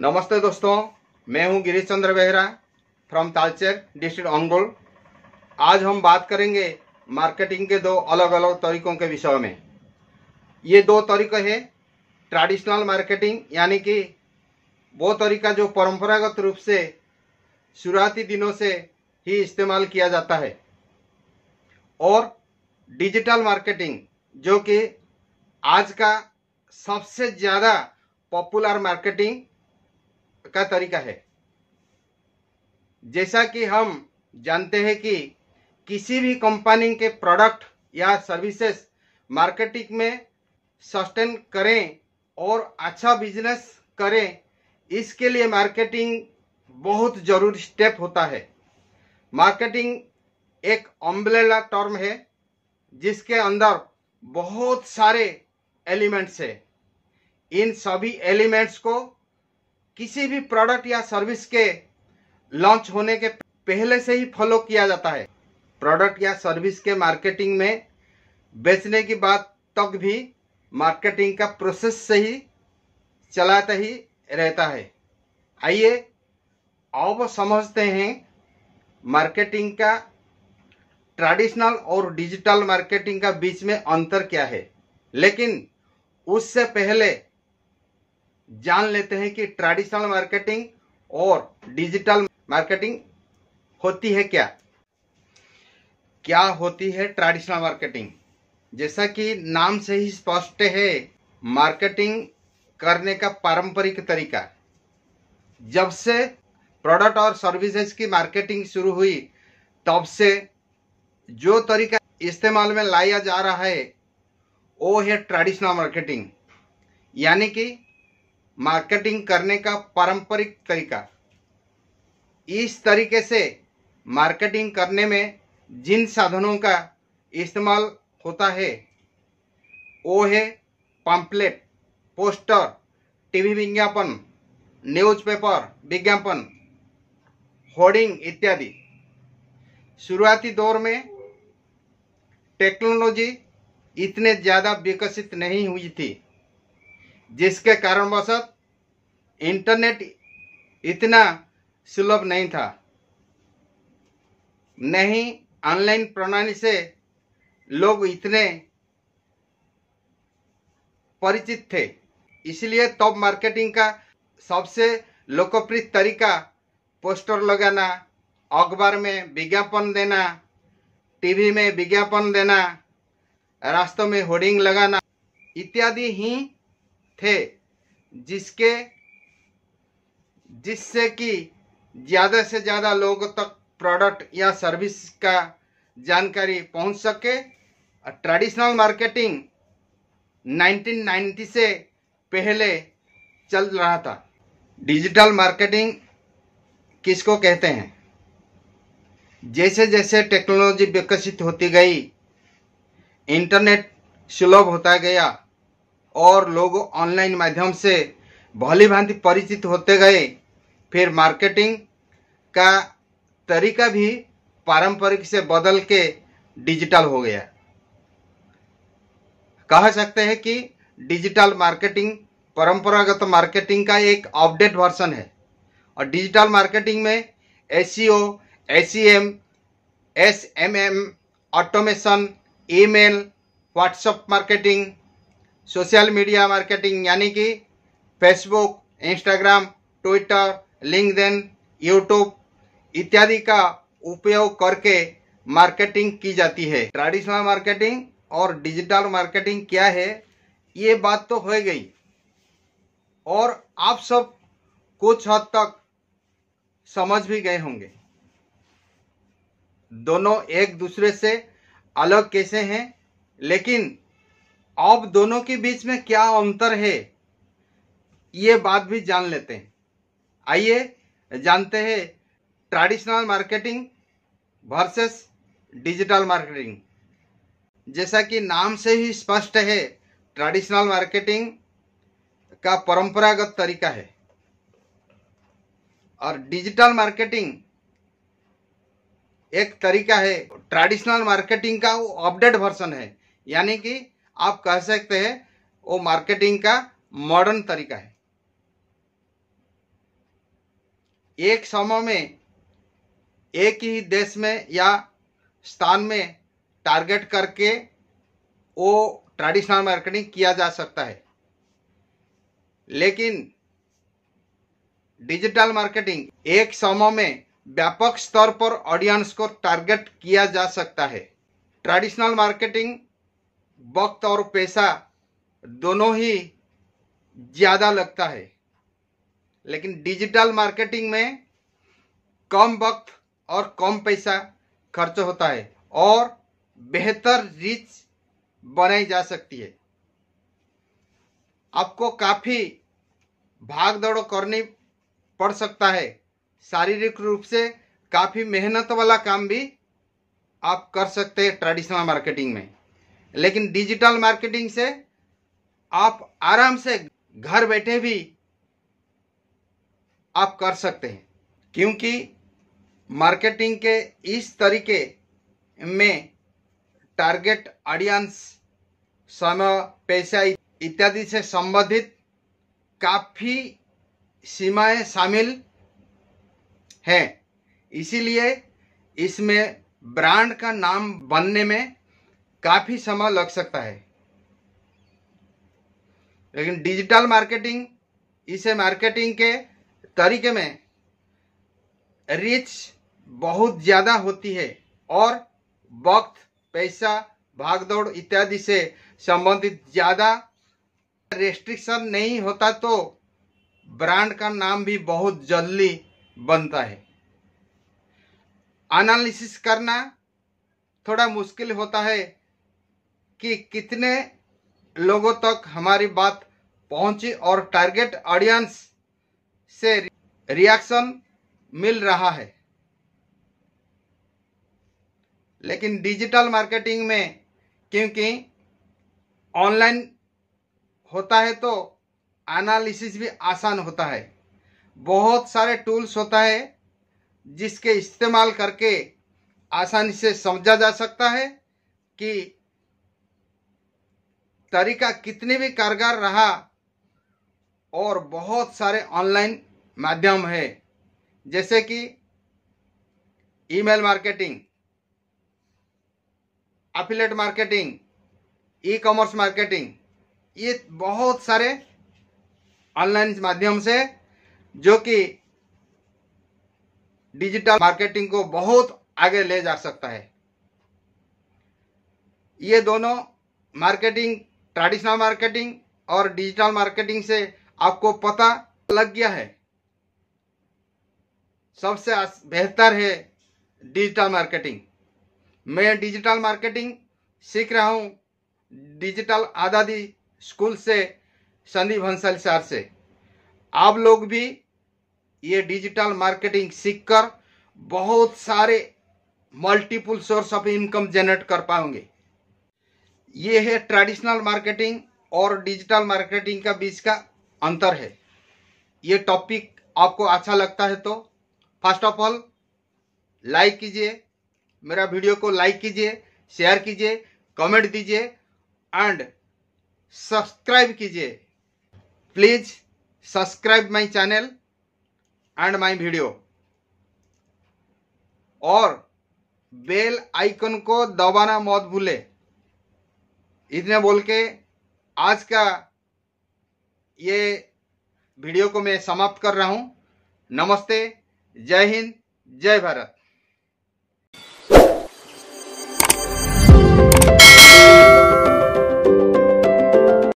नमस्ते दोस्तों मैं हूं गिरीश चंद्र बेहरा फ्रॉम तालचेर डिस्ट्रिक्ट ऑनगोल आज हम बात करेंगे मार्केटिंग के दो अलग अलग तरीकों के विषय में ये दो तरीके हैं ट्रेडिशनल मार्केटिंग यानी कि वो तरीका जो परंपरागत रूप से शुरुआती दिनों से ही इस्तेमाल किया जाता है और डिजिटल मार्केटिंग जो कि आज का सबसे ज़्यादा पॉपुलर मार्केटिंग का तरीका है जैसा कि हम जानते हैं कि किसी भी कंपनी के प्रोडक्ट या सर्विसेज मार्केटिंग में सस्टेन करें और अच्छा बिजनेस करें इसके लिए मार्केटिंग बहुत जरूरी स्टेप होता है मार्केटिंग एक अम्ब्रेला टर्म है जिसके अंदर बहुत सारे एलिमेंट्स है इन सभी एलिमेंट्स को किसी भी प्रोडक्ट या सर्विस के लॉन्च होने के पहले से ही फॉलो किया जाता है प्रोडक्ट या सर्विस के मार्केटिंग में बेचने की बात तक भी मार्केटिंग का प्रोसेस से ही चलाता ही रहता है आइए अब समझते हैं मार्केटिंग का ट्रेडिशनल और डिजिटल मार्केटिंग का बीच में अंतर क्या है लेकिन उससे पहले जान लेते हैं कि ट्रेडिशनल मार्केटिंग और डिजिटल मार्केटिंग होती है क्या क्या होती है ट्रेडिशनल मार्केटिंग जैसा कि नाम से ही स्पष्ट है मार्केटिंग करने का पारंपरिक तरीका जब से प्रोडक्ट और सर्विसेज की मार्केटिंग शुरू हुई तब से जो तरीका इस्तेमाल में लाया जा रहा है वो है ट्रेडिशनल मार्केटिंग यानी कि मार्केटिंग करने का पारंपरिक तरीका इस तरीके से मार्केटिंग करने में जिन साधनों का इस्तेमाल होता है वो है पंपलेट पोस्टर टीवी विज्ञापन न्यूज़पेपर विज्ञापन होर्डिंग इत्यादि शुरुआती दौर में टेक्नोलॉजी इतने ज़्यादा विकसित नहीं हुई थी जिसके कारणवशत इंटरनेट इतना सुलभ नहीं था नहीं ऑनलाइन प्रणाली से लोग इतने परिचित थे इसलिए टॉप मार्केटिंग का सबसे लोकप्रिय तरीका पोस्टर लगाना अखबार में विज्ञापन देना टीवी में विज्ञापन देना रास्तों में होर्डिंग लगाना इत्यादि ही थे जिसके जिससे कि ज़्यादा से ज़्यादा लोगों तक प्रोडक्ट या सर्विस का जानकारी पहुंच सके ट्रेडिशनल मार्केटिंग 1990 से पहले चल रहा था डिजिटल मार्केटिंग किसको कहते हैं जैसे जैसे टेक्नोलॉजी विकसित होती गई इंटरनेट सुलभ होता गया और लोग ऑनलाइन माध्यम से भली भांति परिचित होते गए फिर मार्केटिंग का तरीका भी पारंपरिक से बदल के डिजिटल हो गया कह सकते हैं कि डिजिटल मार्केटिंग परंपरागत मार्केटिंग का एक अपडेट वर्सन है और डिजिटल मार्केटिंग में S C SMM S M M automation email WhatsApp marketing social media marketing यानी कि Facebook Instagram Twitter LinkedIn YouTube इत्यादि का उपयोग करके मार्केटिंग की जाती है ट्रेडिशनल मार्केटिंग और डिजिटल मार्केटिंग क्या है ये बात तो हो गई और आप सब कुछ हद तक समझ भी गए होंगे दोनों एक दूसरे से अलग कैसे हैं लेकिन अब दोनों के बीच में क्या अंतर है ये बात भी जान लेते हैं आइए जानते हैं traditional marketing versus digital marketing जैसा कि नाम से ही स्पष्ट है ट्रेडिशनल मार्केटिंग का परंपरागत तरीका है और डिजिटल मार्केटिंग एक तरीका है ट्रेडिशनल मार्केटिंग का वो अपडेट वर्सन है यानी कि आप कह सकते हैं वो मार्केटिंग का मॉडर्न तरीका है एक समय में एक ही देश में या स्थान में टारगेट करके वो ट्रेडिशनल मार्केटिंग किया जा सकता है लेकिन डिजिटल मार्केटिंग एक समय में व्यापक स्तर पर ऑडियंस को टारगेट किया जा सकता है ट्रेडिशनल मार्केटिंग वक्त और पैसा दोनों ही ज़्यादा लगता है लेकिन डिजिटल मार्केटिंग में कम वक्त और कम पैसा खर्च होता है और बेहतर रीच बनाई जा सकती है आपको काफ़ी भाग दौड़ करनी पड़ सकता है शारीरिक रूप से काफ़ी मेहनत वाला काम भी आप कर सकते हैं ट्रेडिशनल मार्केटिंग में लेकिन डिजिटल मार्केटिंग से आप आराम से घर बैठे भी आप कर सकते हैं क्योंकि मार्केटिंग के इस तरीके में टारगेट ऑडियंस समय पैसा इत्यादि से संबंधित काफ़ी सीमाएं शामिल हैं इसीलिए इसमें ब्रांड का नाम बनने में काफ़ी समय लग सकता है लेकिन डिजिटल मार्केटिंग इसे मार्केटिंग के तरीके में रिच बहुत ज़्यादा होती है और वक्त पैसा भागदौड़ इत्यादि से संबंधित ज़्यादा रेस्ट्रिक्शन नहीं होता तो ब्रांड का नाम भी बहुत जल्दी बनता है एनालिसिस करना थोड़ा मुश्किल होता है कि कितने लोगों तक हमारी बात पहुंची और टारगेट ऑडियंस से रिएक्शन मिल रहा है लेकिन डिजिटल मार्केटिंग में क्योंकि ऑनलाइन होता है तो एनालिसिस भी आसान होता है बहुत सारे टूल्स होता है जिसके इस्तेमाल करके आसानी से समझा जा सकता है कि तरीका कितने भी कारगर रहा और बहुत सारे ऑनलाइन माध्यम है जैसे कि email marketing affiliate marketing e commerce marketing ये बहुत सारे ऑनलाइन माध्यम से जो कि डिजिटल मार्केटिंग को बहुत आगे ले जा सकता है ये दोनों मार्केटिंग ट्रेडिशनल मार्केटिंग और डिजिटल मार्केटिंग से आपको पता लग गया है सबसे बेहतर है डिजिटल मार्केटिंग मैं डिजिटल मार्केटिंग सीख रहा हूँ डिजिटल आज़ादी स्कूल से संदीप हंसल सर से आप लोग भी ये डिजिटल मार्केटिंग सीखकर बहुत सारे multiple source of income generate कर पाओगे ये है ट्रेडिशनल मार्केटिंग और डिजिटल मार्केटिंग का बीच का अंतर है ये टॉपिक आपको अच्छा लगता है तो फर्स्ट ऑफ ऑल लाइक कीजिए मेरा वीडियो को लाइक कीजिए शेयर कीजिए कमेंट दीजिए एंड सब्सक्राइब कीजिए please subscribe my channel and my video और बेल आइकन को दबाना मत भूले इतना बोल के आज का ये वीडियो को मैं समाप्त कर रहा हूँ नमस्ते जय हिंद जय भारत